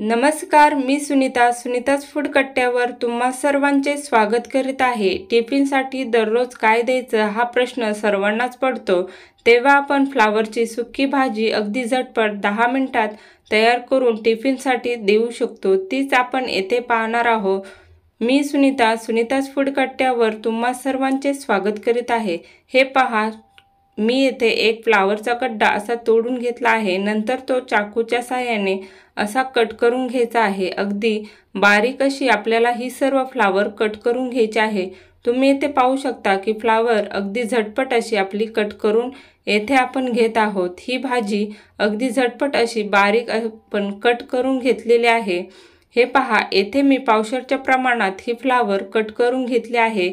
नमस्कार मी सुनीता सुनीताच फूड कट्ट्यावर तुम्हा सर्वांचे स्वागत करीत आहे टिफिनसाठी दररोज काय द्यायचं हा प्रश्न सर्वांनाच पडतो तेव्हा आपण फ्लावरची सुक्की भाजी अगदी झटपट दहा मिनटात तयार करून टिफिनसाठी देऊ शकतो तीच आपण येथे पाहणार आहोत मी सुनीता सुनीताच फूड कट्ट्यावर तुम्हा सर्वांचे स्वागत करीत आहे हे पहा मी येथे एक फ्लावरचा गड्डा असा तोडून घेतला आहे नंतर तो चाकूच्या साह्याने असा कट करून घ्यायचा आहे अगदी बारीक अशी आपल्याला ही सर्व फ्लावर कट करून घ्यायची आहे तुम्ही येथे पाहू शकता की फ्लावर अगदी झटपट अशी आपली कट करून येथे आपण घेत आहोत ही भाजी अगदी झटपट अशी बारीक आपण कट करून घेतलेली आहे हे पहा येथे मी पावशरच्या प्रमाणात ही फ्लावर कट करून घेतली आहे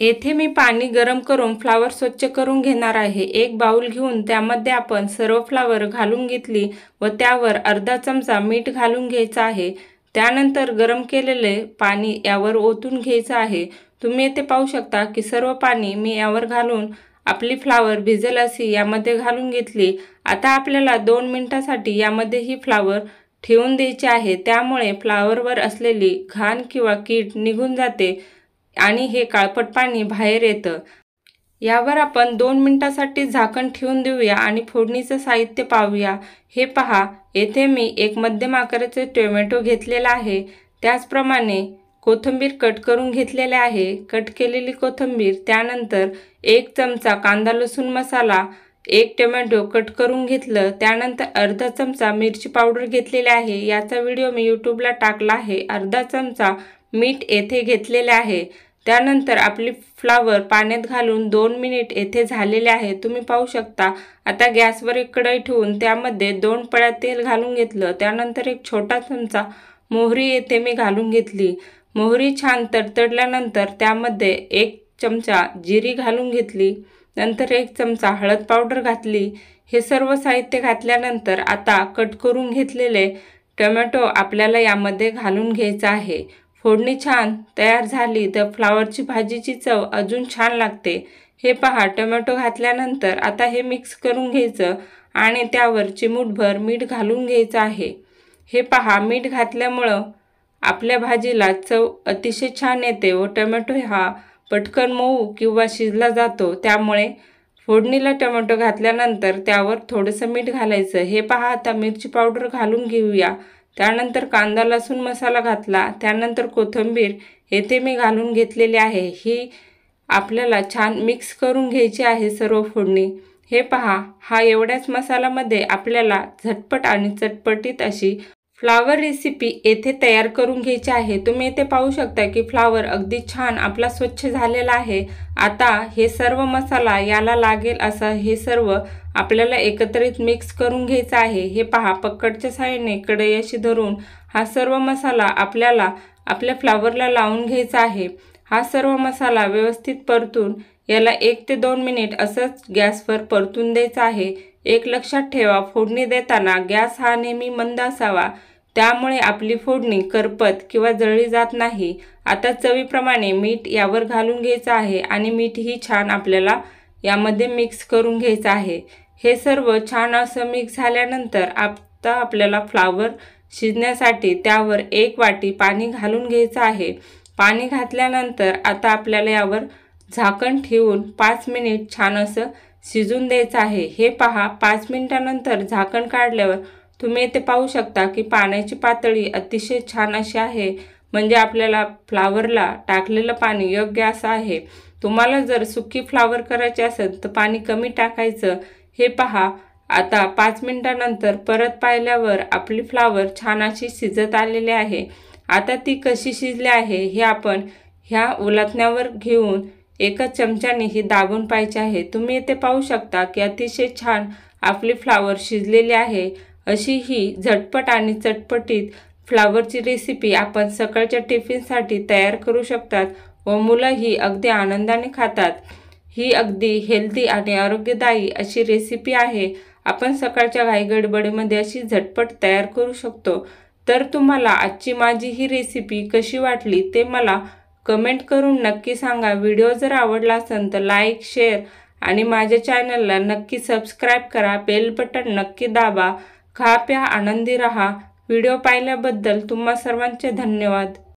येथे मी पाणी गरम करून फ्लावर स्वच्छ करून घेणार आहे एक बाउल घेऊन त्यामध्ये आपण सर्व फ्लावर घालून घेतली व त्यावर अर्धा चमचा मीठ घालून घ्यायचा आहे त्यानंतर गरम केलेले पाणी यावर ओतून घ्यायचं आहे तुम्ही येथे पाहू शकता की सर्व पाणी मी यावर घालून आपली फ्लावर भिजेल अशी यामध्ये घालून घेतली आता आपल्याला दोन मिनटासाठी यामध्ये ही फ्लावर ठेवून द्यायची आहे त्यामुळे फ्लावरवर असलेली घाण किंवा कीड निघून जाते आणि हे काळपट पाणी बाहेर येतं यावर आपण दोन मिनटासाठी झाकण ठेवून देऊया आणि फोडणीचं साहित्य पाहूया हे पहा येथे मी एक मध्यम आकाराचे टोमॅटो घेतलेला आहे त्याचप्रमाणे कोथंबीर कट करून घेतलेले आहे कट केलेली कोथंबीर त्यानंतर एक चमचा कांदा लसूण मसाला एक टोमॅटो कट करून घेतलं त्यानंतर अर्धा चमचा मिरची पावडर घेतलेली आहे याचा व्हिडिओ मी यूट्यूबला टाकला आहे अर्धा चमचा मीठ येथे घेतलेले आहे त्यानंतर आपली फ्लावर पाण्यात घालून दोन मिनिट येथे झालेले आहे तुम्ही पाहू शकता आता गॅसवर एक कढई ठेवून त्यामध्ये दोन पळ्या तेल घालून घेतलं त्यानंतर एक छोटा चमचा मोहरी येथे मी घालून घेतली मोहरी छान तडतडल्यानंतर त्यामध्ये एक चमचा जिरी घालून घेतली नंतर एक चमचा हळद पावडर घातली हे सर्व साहित्य घातल्यानंतर आता कट करून घेतलेले टोमॅटो आपल्याला यामध्ये घालून घ्यायचा आहे फोडणी छान तयार झाली तर फ्लावरची भाजीची चव अजून छान लागते हे पहा टोमॅटो घातल्यानंतर आता हे मिक्स करून घ्यायचं आणि त्यावर चिमूटभर मीठ घालून घ्यायचं आहे हे पहा मीठ घातल्यामुळं आपल्या भाजीला चव अतिशय छान येते व टोमॅटो हा पटकन मऊ किंवा शिजला जातो त्यामुळे फोडणीला टोमॅटो घातल्यानंतर त्यावर थोडंसं मीठ घालायचं हे पहा आता मिरची पावडर घालून घेऊया त्यानंतर कांदा लसूण मसाला घातला त्यानंतर कोथिंबीर येथे मी घालून घेतलेली आहे ही आपल्याला छान मिक्स करून घ्यायची आहे सर्व फोडणी हे पहा हा एवढ्याच मसाल्यामध्ये आपल्याला झटपट आणि चटपटीत अशी फ्लावर रेसिपी येथे तयार करून घ्यायची आहे तुम्ही येथे पाहू शकता की फ्लावर अगदी छान आपला स्वच्छ झालेला आहे आता हे सर्व मसाला याला लागेल असा हे सर्व आपल्याला एकत्रित मिक्स करून घ्यायचं आहे हे पहा पक्कडच्या साईडने कढई अशी धरून हा सर्व मसाला आपल्याला आपल्या फ्लावरला लावून घ्यायचा आहे हा सर्व मसाला व्यवस्थित परतून याला एक ते दोन मिनिट असंच गॅसवर परतून द्यायचा आहे एक लक्षात ठेवा फोडणी देताना गॅस हा नेहमी मंद असावा त्यामुळे आपली फोडणी करपत किंवा जळली जात नाही आता चवीप्रमाणे मीठ यावर घालून घ्यायचं आहे आणि मीठ ही छान आपल्याला यामध्ये मिक्स करून घ्यायचं आहे हे सर्व छान असं मिक्स झाल्यानंतर आता आपल्याला फ्लावर शिजण्यासाठी त्यावर एक वाटी पाणी घालून घ्यायचं आहे पाणी घातल्यानंतर आता आपल्याला यावर झाकण ठेवून पाच मिनिट छान असं शिजून द्यायचं आहे हे पहा पाच मिनटानंतर झाकण काढल्यावर तुम्ही इथे पाहू शकता की पाण्याची पातळी अतिशय छान अशी आहे म्हणजे आपल्याला फ्लावरला टाकलेलं पाणी योग्य असं आहे तुम्हाला जर सुखी फ्लावर करायचे असेल तर पाणी कमी टाकायचं हे पहा आता पाच मिनटानंतर परत पाहिल्यावर आपली फ्लावर छान अशी शिजत आलेली आहे आता ती कशी शिजली आहे हे आपण ह्या उलटण्यावर घेऊन एकच चमच्याने ही दाबून पाहिजे आहे तुम्ही येथे पाहू शकता की अतिशय छान आपली फ्लावर शिजलेली आहे अशी ही झटपट आणि चटपटीत फ्लावरची रेसिपी आपण सकाळच्या टिफिनसाठी तयार करू शकतात व मुलं ही अगदी आनंदाने खातात ही अगदी हेल्दी आणि आरोग्यदायी अशी रेसिपी आहे आपण सकाळच्या गडबडीमध्ये अशी झटपट तयार करू शकतो तर तुम्हाला आजची माझी ही रेसिपी कशी वाटली ते मला कमेंट करून नक्की सांगा व्हिडिओ जर आवडला असेल तर लाईक शेअर आणि माझ्या चॅनलला नक्की सबस्क्राईब करा बेल बटन नक्की दाबा खा प्या आनंदी रहा व्हिडिओ पाहिल्याबद्दल तुम्हा सर्वांचे धन्यवाद